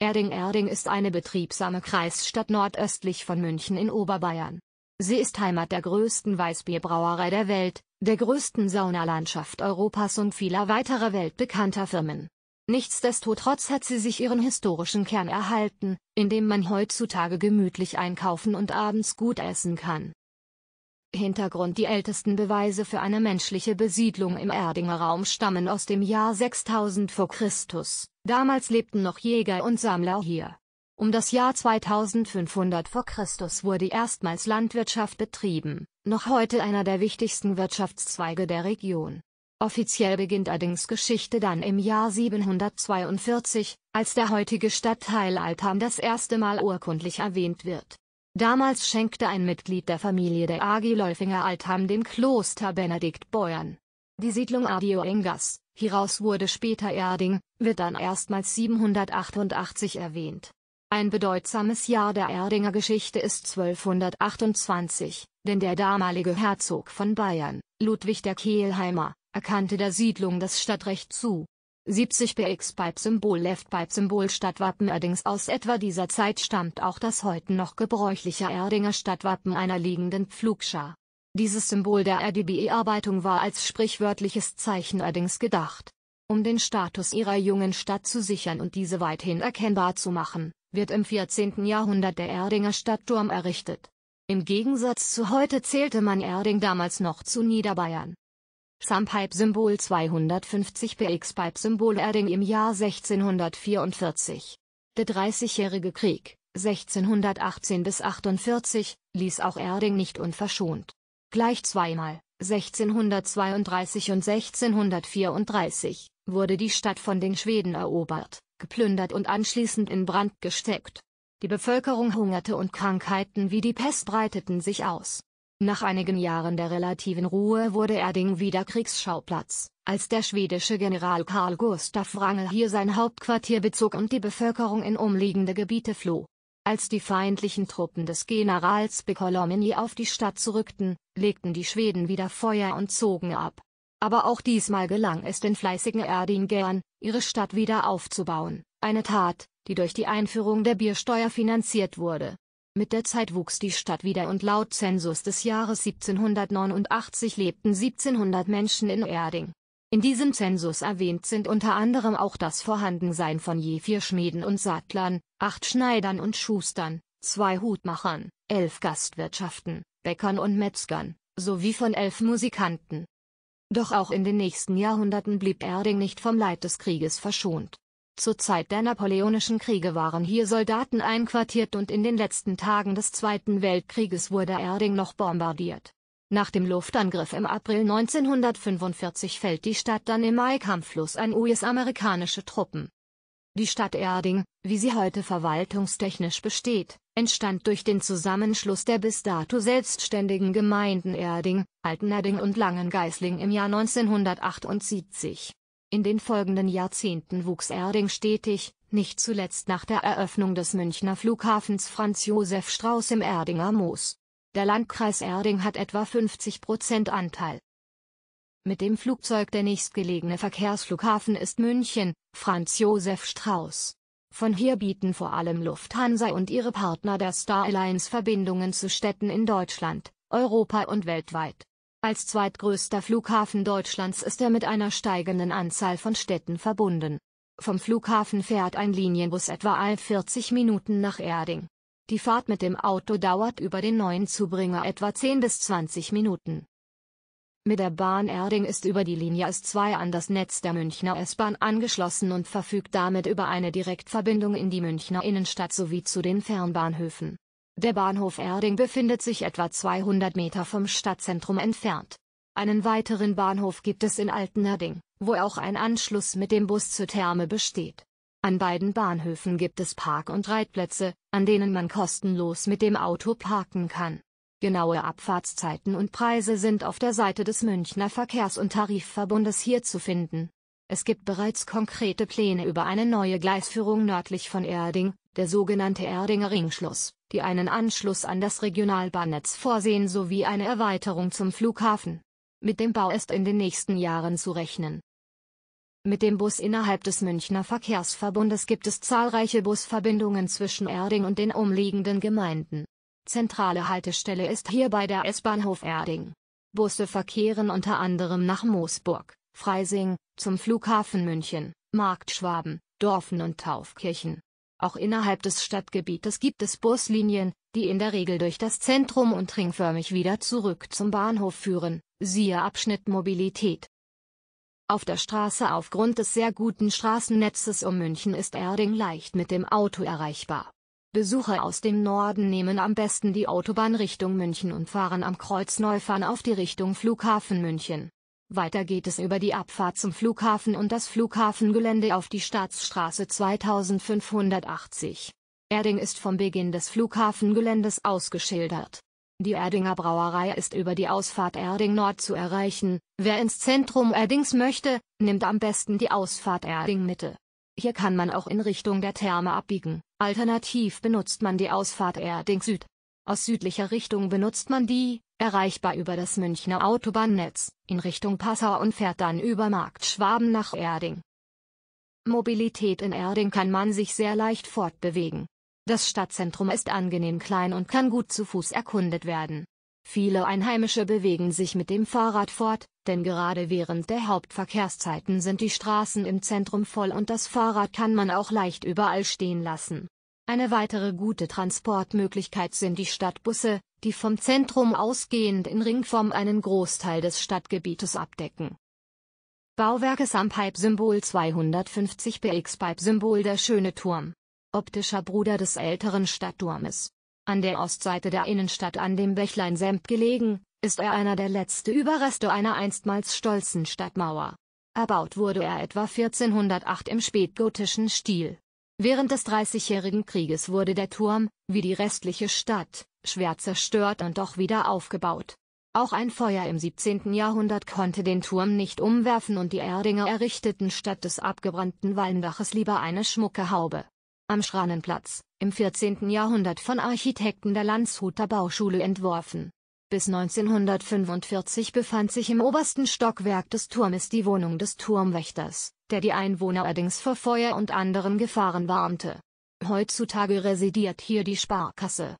Erding-Erding ist eine betriebsame Kreisstadt nordöstlich von München in Oberbayern. Sie ist Heimat der größten Weißbierbrauerei der Welt, der größten Saunalandschaft Europas und vieler weiterer weltbekannter Firmen. Nichtsdestotrotz hat sie sich ihren historischen Kern erhalten, in dem man heutzutage gemütlich einkaufen und abends gut essen kann Hintergrund Die ältesten Beweise für eine menschliche Besiedlung im Erdinger Raum stammen aus dem Jahr 6000 v. Chr. Damals lebten noch Jäger und Sammler hier. Um das Jahr 2500 v. Chr. wurde erstmals Landwirtschaft betrieben, noch heute einer der wichtigsten Wirtschaftszweige der Region. Offiziell beginnt allerdings Geschichte dann im Jahr 742, als der heutige Stadtteil Altham das erste Mal urkundlich erwähnt wird Damals schenkte ein Mitglied der Familie der Agiläufinger Altham dem Kloster Benedikt Beuern. Die Siedlung Adioengas, hieraus wurde später Erding, wird dann erstmals 788 erwähnt. Ein bedeutsames Jahr der Erdinger Geschichte ist 1228, denn der damalige Herzog von Bayern, Ludwig der Kehlheimer, erkannte der Siedlung das Stadtrecht zu 70 PX Pipe Symbol Left Pipe Symbol Stadtwappen Erdings Aus etwa dieser Zeit stammt auch das heute noch gebräuchliche Erdinger Stadtwappen einer liegenden Pflugschar. Dieses Symbol der rdb arbeitung war als sprichwörtliches Zeichen Erdings gedacht. Um den Status ihrer jungen Stadt zu sichern und diese weithin erkennbar zu machen, wird im 14. Jahrhundert der Erdinger Stadtturm errichtet. Im Gegensatz zu heute zählte man Erding damals noch zu Niederbayern. Sampipe-Symbol 250 px Pipe-Symbol Erding im Jahr 1644. Der Dreißigjährige Krieg, 1618 bis 48, ließ auch Erding nicht unverschont. Gleich zweimal, 1632 und 1634, wurde die Stadt von den Schweden erobert, geplündert und anschließend in Brand gesteckt. Die Bevölkerung hungerte und Krankheiten wie die Pest breiteten sich aus. Nach einigen Jahren der relativen Ruhe wurde Erding wieder Kriegsschauplatz, als der schwedische General Karl Gustav Wrangel hier sein Hauptquartier bezog und die Bevölkerung in umliegende Gebiete floh. Als die feindlichen Truppen des Generals Bekolomini auf die Stadt zurückten, legten die Schweden wieder Feuer und zogen ab. Aber auch diesmal gelang es den fleißigen Erdingern, ihre Stadt wieder aufzubauen, eine Tat, die durch die Einführung der Biersteuer finanziert wurde. Mit der Zeit wuchs die Stadt wieder und laut Zensus des Jahres 1789 lebten 1700 Menschen in Erding. In diesem Zensus erwähnt sind unter anderem auch das Vorhandensein von je vier Schmieden und Sattlern, acht Schneidern und Schustern, zwei Hutmachern, elf Gastwirtschaften, Bäckern und Metzgern, sowie von elf Musikanten. Doch auch in den nächsten Jahrhunderten blieb Erding nicht vom Leid des Krieges verschont. Zur Zeit der Napoleonischen Kriege waren hier Soldaten einquartiert und in den letzten Tagen des Zweiten Weltkrieges wurde Erding noch bombardiert. Nach dem Luftangriff im April 1945 fällt die Stadt dann im Mai kampflos an US-amerikanische Truppen. Die Stadt Erding, wie sie heute verwaltungstechnisch besteht, entstand durch den Zusammenschluss der bis dato selbstständigen Gemeinden Erding, Altenerding und Langengeisling im Jahr 1978. In den folgenden Jahrzehnten wuchs Erding stetig, nicht zuletzt nach der Eröffnung des Münchner Flughafens Franz Josef Strauß im Erdinger Moos. Der Landkreis Erding hat etwa 50 Prozent Anteil. Mit dem Flugzeug der nächstgelegene Verkehrsflughafen ist München, Franz Josef Strauß. Von hier bieten vor allem Lufthansa und ihre Partner der Star Alliance Verbindungen zu Städten in Deutschland, Europa und weltweit. Als zweitgrößter Flughafen Deutschlands ist er mit einer steigenden Anzahl von Städten verbunden. Vom Flughafen fährt ein Linienbus etwa alle 40 Minuten nach Erding. Die Fahrt mit dem Auto dauert über den neuen Zubringer etwa 10 bis 20 Minuten. Mit der Bahn Erding ist über die Linie S2 an das Netz der Münchner S-Bahn angeschlossen und verfügt damit über eine Direktverbindung in die Münchner Innenstadt sowie zu den Fernbahnhöfen. Der Bahnhof Erding befindet sich etwa 200 Meter vom Stadtzentrum entfernt. Einen weiteren Bahnhof gibt es in Altenerding, wo auch ein Anschluss mit dem Bus zur Therme besteht. An beiden Bahnhöfen gibt es Park- und Reitplätze, an denen man kostenlos mit dem Auto parken kann. Genaue Abfahrtszeiten und Preise sind auf der Seite des Münchner Verkehrs- und Tarifverbundes hier zu finden. Es gibt bereits konkrete Pläne über eine neue Gleisführung nördlich von Erding, der sogenannte Erdinger Ringschluss, die einen Anschluss an das Regionalbahnnetz vorsehen sowie eine Erweiterung zum Flughafen. Mit dem Bau ist in den nächsten Jahren zu rechnen. Mit dem Bus innerhalb des Münchner Verkehrsverbundes gibt es zahlreiche Busverbindungen zwischen Erding und den umliegenden Gemeinden. Zentrale Haltestelle ist hierbei der S-Bahnhof Erding. Busse verkehren unter anderem nach Moosburg. Freising, zum Flughafen München, Marktschwaben, Dorfen und Taufkirchen. Auch innerhalb des Stadtgebietes gibt es Buslinien, die in der Regel durch das Zentrum und ringförmig wieder zurück zum Bahnhof führen, siehe Abschnitt Mobilität. Auf der Straße aufgrund des sehr guten Straßennetzes um München ist Erding leicht mit dem Auto erreichbar. Besucher aus dem Norden nehmen am besten die Autobahn Richtung München und fahren am Kreuz Neufahn auf die Richtung Flughafen München. Weiter geht es über die Abfahrt zum Flughafen und das Flughafengelände auf die Staatsstraße 2580. Erding ist vom Beginn des Flughafengeländes ausgeschildert. Die Erdinger Brauerei ist über die Ausfahrt Erding Nord zu erreichen. Wer ins Zentrum Erdings möchte, nimmt am besten die Ausfahrt Erding Mitte. Hier kann man auch in Richtung der Therme abbiegen. Alternativ benutzt man die Ausfahrt Erding Süd. Aus südlicher Richtung benutzt man die erreichbar über das Münchner Autobahnnetz, in Richtung Passau und fährt dann über Marktschwaben nach Erding. Mobilität in Erding kann man sich sehr leicht fortbewegen. Das Stadtzentrum ist angenehm klein und kann gut zu Fuß erkundet werden. Viele Einheimische bewegen sich mit dem Fahrrad fort, denn gerade während der Hauptverkehrszeiten sind die Straßen im Zentrum voll und das Fahrrad kann man auch leicht überall stehen lassen. Eine weitere gute Transportmöglichkeit sind die Stadtbusse, die vom Zentrum ausgehend in Ringform einen Großteil des Stadtgebietes abdecken. Bauwerke am symbol 250 px Pipe-Symbol der Schöne Turm. Optischer Bruder des älteren Stadtturmes. An der Ostseite der Innenstadt an dem Bächlein Semp gelegen, ist er einer der letzten Überreste einer einstmals stolzen Stadtmauer. Erbaut wurde er etwa 1408 im spätgotischen Stil. Während des Dreißigjährigen Krieges wurde der Turm, wie die restliche Stadt, schwer zerstört und doch wieder aufgebaut. Auch ein Feuer im 17. Jahrhundert konnte den Turm nicht umwerfen und die Erdinger errichteten statt des abgebrannten Walmdaches lieber eine schmucke Haube. Am Schranenplatz, im 14. Jahrhundert von Architekten der Landshuter Bauschule entworfen. Bis 1945 befand sich im obersten Stockwerk des Turmes die Wohnung des Turmwächters der die Einwohner allerdings vor Feuer und anderen Gefahren warnte. Heutzutage residiert hier die Sparkasse.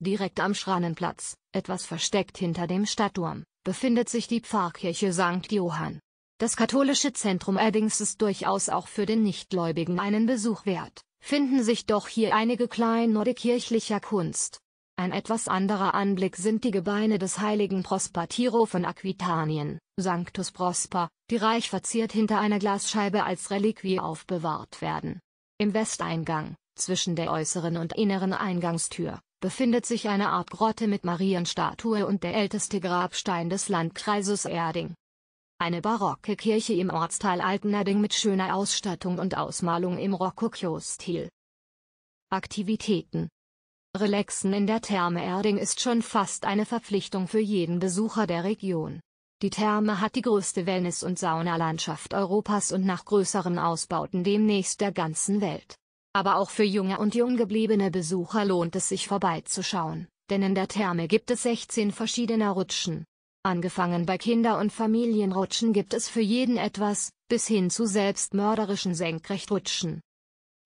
Direkt am Schranenplatz, etwas versteckt hinter dem Stadtturm, befindet sich die Pfarrkirche St. Johann. Das katholische Zentrum allerdings ist durchaus auch für den Nichtgläubigen einen Besuch wert, finden sich doch hier einige Kleinode kirchlicher Kunst, ein etwas anderer Anblick sind die Gebeine des heiligen Prosper Tiro von Aquitanien, Sanctus Prosper, die reich verziert hinter einer Glasscheibe als Reliquie aufbewahrt werden. Im Westeingang, zwischen der äußeren und inneren Eingangstür, befindet sich eine Art Grotte mit Marienstatue und der älteste Grabstein des Landkreises Erding. Eine barocke Kirche im Ortsteil Altenerding mit schöner Ausstattung und Ausmalung im Rokokio-Stil. Aktivitäten Relaxen in der Therme Erding ist schon fast eine Verpflichtung für jeden Besucher der Region. Die Therme hat die größte Wellness- und Saunalandschaft Europas und nach größeren Ausbauten demnächst der ganzen Welt. Aber auch für junge und jung gebliebene Besucher lohnt es sich vorbeizuschauen, denn in der Therme gibt es 16 verschiedene Rutschen. Angefangen bei Kinder- und Familienrutschen gibt es für jeden etwas, bis hin zu selbstmörderischen Senkrechtrutschen.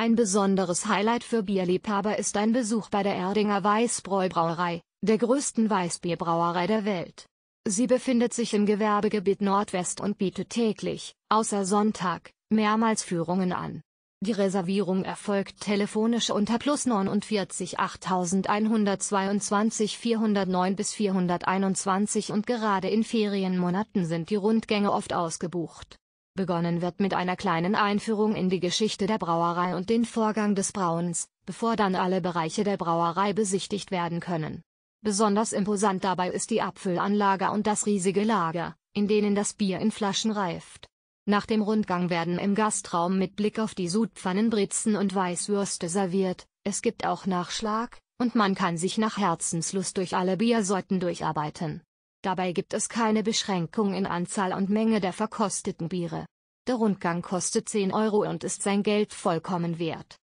Ein besonderes Highlight für Bierliebhaber ist ein Besuch bei der Erdinger Weißbräubrauerei, der größten Weißbierbrauerei der Welt. Sie befindet sich im Gewerbegebiet Nordwest und bietet täglich, außer Sonntag, mehrmals Führungen an. Die Reservierung erfolgt telefonisch unter plus 49 8122 409 bis 421 und gerade in Ferienmonaten sind die Rundgänge oft ausgebucht. Begonnen wird mit einer kleinen Einführung in die Geschichte der Brauerei und den Vorgang des Brauens, bevor dann alle Bereiche der Brauerei besichtigt werden können. Besonders imposant dabei ist die Apfelanlage und das riesige Lager, in denen das Bier in Flaschen reift. Nach dem Rundgang werden im Gastraum mit Blick auf die Sudpfannen Britzen und Weißwürste serviert, es gibt auch Nachschlag, und man kann sich nach Herzenslust durch alle Biersorten durcharbeiten. Dabei gibt es keine Beschränkung in Anzahl und Menge der verkosteten Biere. Der Rundgang kostet 10 Euro und ist sein Geld vollkommen wert.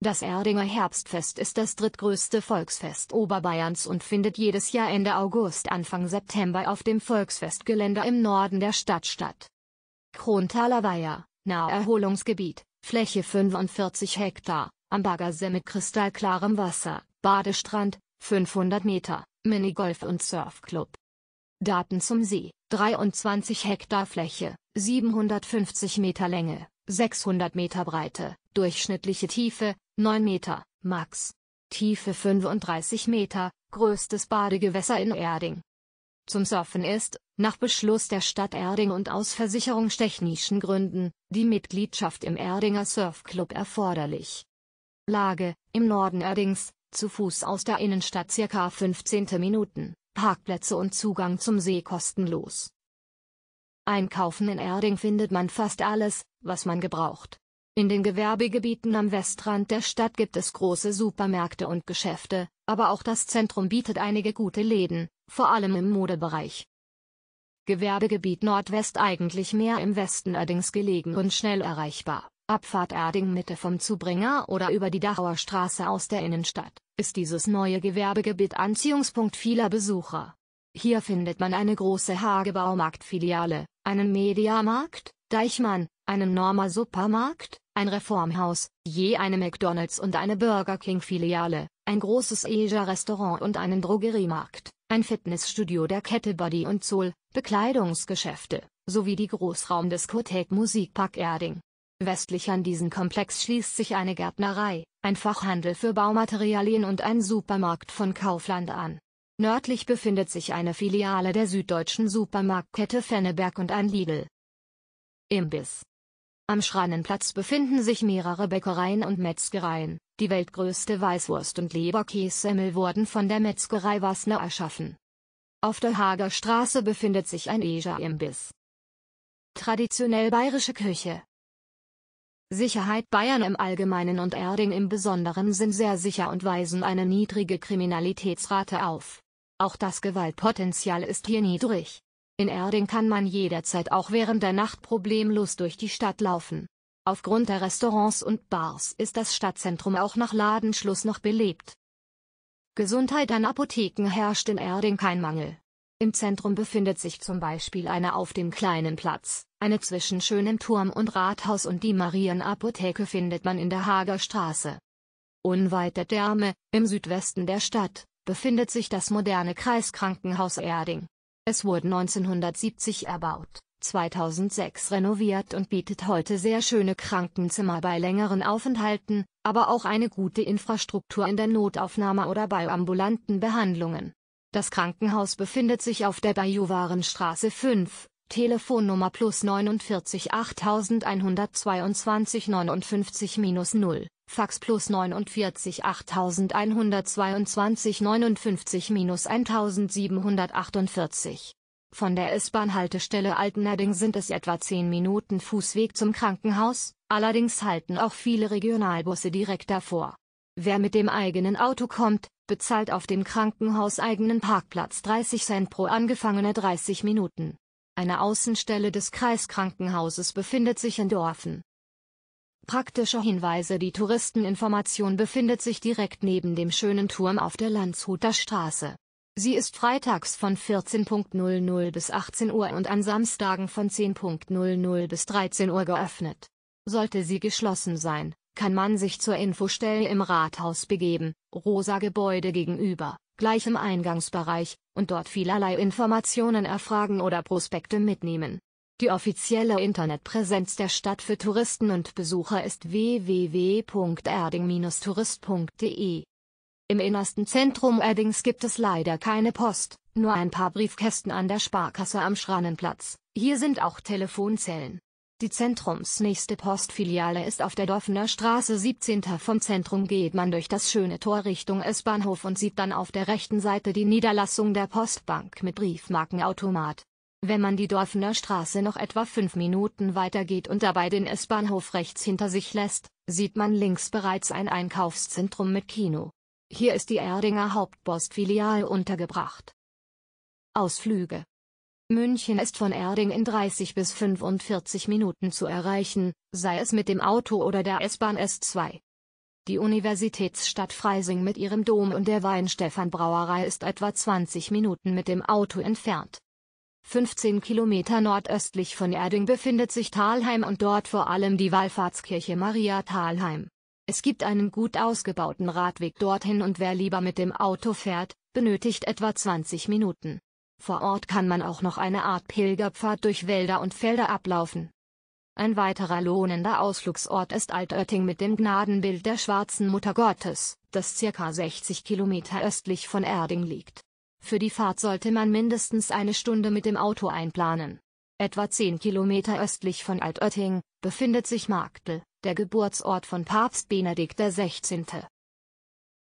Das Erdinger Herbstfest ist das drittgrößte Volksfest Oberbayerns und findet jedes Jahr Ende August Anfang September auf dem Volksfestgelände im Norden der Stadt statt. Krontaler Weiher, Naherholungsgebiet, Fläche 45 Hektar, am Baggersee mit kristallklarem Wasser, Badestrand, 500 Meter, Minigolf und Surfclub. Daten zum See, 23 Hektar Fläche, 750 Meter Länge, 600 Meter Breite, durchschnittliche Tiefe, 9 Meter, Max. Tiefe 35 Meter, größtes Badegewässer in Erding. Zum Surfen ist, nach Beschluss der Stadt Erding und aus versicherungstechnischen Gründen, die Mitgliedschaft im Erdinger Surfclub erforderlich. Lage, im Norden Erdings, zu Fuß aus der Innenstadt circa 15 Minuten, Parkplätze und Zugang zum See kostenlos. Einkaufen in Erding findet man fast alles, was man gebraucht. In den Gewerbegebieten am Westrand der Stadt gibt es große Supermärkte und Geschäfte, aber auch das Zentrum bietet einige gute Läden, vor allem im Modebereich. Gewerbegebiet Nordwest eigentlich mehr im Westen allerdings gelegen und schnell erreichbar. Abfahrt Erding Mitte vom Zubringer oder über die Dachauer Straße aus der Innenstadt, ist dieses neue Gewerbegebiet Anziehungspunkt vieler Besucher. Hier findet man eine große Hagebaumarktfiliale, einen Mediamarkt, Deichmann, einen Norma Supermarkt, ein Reformhaus, je eine McDonalds und eine Burger King Filiale, ein großes Asia Restaurant und einen Drogeriemarkt, ein Fitnessstudio der Kette Body und Soul, Bekleidungsgeschäfte, sowie die Großraumdiskothek Musikpark Erding. Westlich an diesen Komplex schließt sich eine Gärtnerei, ein Fachhandel für Baumaterialien und ein Supermarkt von Kaufland an. Nördlich befindet sich eine Filiale der süddeutschen Supermarktkette Fenneberg und ein Lidl. Imbiss Am Schrannenplatz befinden sich mehrere Bäckereien und Metzgereien. Die weltgrößte Weißwurst- und Leberkässemmel wurden von der Metzgerei Wassner erschaffen. Auf der Hagerstraße befindet sich ein Eger-Imbiss. Traditionell bayerische Küche Sicherheit Bayern im Allgemeinen und Erding im Besonderen sind sehr sicher und weisen eine niedrige Kriminalitätsrate auf. Auch das Gewaltpotenzial ist hier niedrig. In Erding kann man jederzeit auch während der Nacht problemlos durch die Stadt laufen. Aufgrund der Restaurants und Bars ist das Stadtzentrum auch nach Ladenschluss noch belebt. Gesundheit an Apotheken herrscht in Erding kein Mangel. Im Zentrum befindet sich zum Beispiel eine auf dem kleinen Platz, eine zwischen Schönem Turm und Rathaus und die Marienapotheke findet man in der Hagerstraße. Unweit der Därme, im Südwesten der Stadt, befindet sich das moderne Kreiskrankenhaus Erding. Es wurde 1970 erbaut, 2006 renoviert und bietet heute sehr schöne Krankenzimmer bei längeren Aufenthalten, aber auch eine gute Infrastruktur in der Notaufnahme oder bei ambulanten Behandlungen. Das Krankenhaus befindet sich auf der Bayouwarenstraße 5, Telefonnummer plus 49 8122 59 minus 0, Fax plus 49 8122 59 minus 1748. Von der S-Bahn-Haltestelle Altenerding sind es etwa 10 Minuten Fußweg zum Krankenhaus, allerdings halten auch viele Regionalbusse direkt davor. Wer mit dem eigenen Auto kommt, bezahlt auf dem krankenhauseigenen Parkplatz 30 Cent pro angefangene 30 Minuten. Eine Außenstelle des Kreiskrankenhauses befindet sich in Dorfen. Praktische Hinweise Die Touristeninformation befindet sich direkt neben dem schönen Turm auf der Landshuter Straße. Sie ist freitags von 14.00 bis 18 Uhr und an Samstagen von 10.00 bis 13 Uhr geöffnet. Sollte sie geschlossen sein, kann man sich zur Infostelle im Rathaus begeben, rosa Gebäude gegenüber, gleich im Eingangsbereich, und dort vielerlei Informationen erfragen oder Prospekte mitnehmen. Die offizielle Internetpräsenz der Stadt für Touristen und Besucher ist www.erding-tourist.de. Im innersten Zentrum Erdings gibt es leider keine Post, nur ein paar Briefkästen an der Sparkasse am Schrannenplatz. Hier sind auch Telefonzellen. Die zentrumsnächste Postfiliale ist auf der Dorfner Straße 17. Vom Zentrum geht man durch das schöne Tor Richtung S-Bahnhof und sieht dann auf der rechten Seite die Niederlassung der Postbank mit Briefmarkenautomat. Wenn man die Dorfner Straße noch etwa fünf Minuten weitergeht und dabei den S-Bahnhof rechts hinter sich lässt, sieht man links bereits ein Einkaufszentrum mit Kino. Hier ist die Erdinger Hauptpostfiliale untergebracht. Ausflüge München ist von Erding in 30 bis 45 Minuten zu erreichen, sei es mit dem Auto oder der S-Bahn S2. Die Universitätsstadt Freising mit ihrem Dom und der Weinstefan-Brauerei ist etwa 20 Minuten mit dem Auto entfernt. 15 Kilometer nordöstlich von Erding befindet sich Thalheim und dort vor allem die Wallfahrtskirche Maria Thalheim. Es gibt einen gut ausgebauten Radweg dorthin und wer lieber mit dem Auto fährt, benötigt etwa 20 Minuten. Vor Ort kann man auch noch eine Art Pilgerpfad durch Wälder und Felder ablaufen. Ein weiterer lohnender Ausflugsort ist Altötting mit dem Gnadenbild der schwarzen Mutter Gottes, das ca. 60 Kilometer östlich von Erding liegt. Für die Fahrt sollte man mindestens eine Stunde mit dem Auto einplanen. Etwa 10 Kilometer östlich von Altötting befindet sich Magdel, der Geburtsort von Papst Benedikt XVI.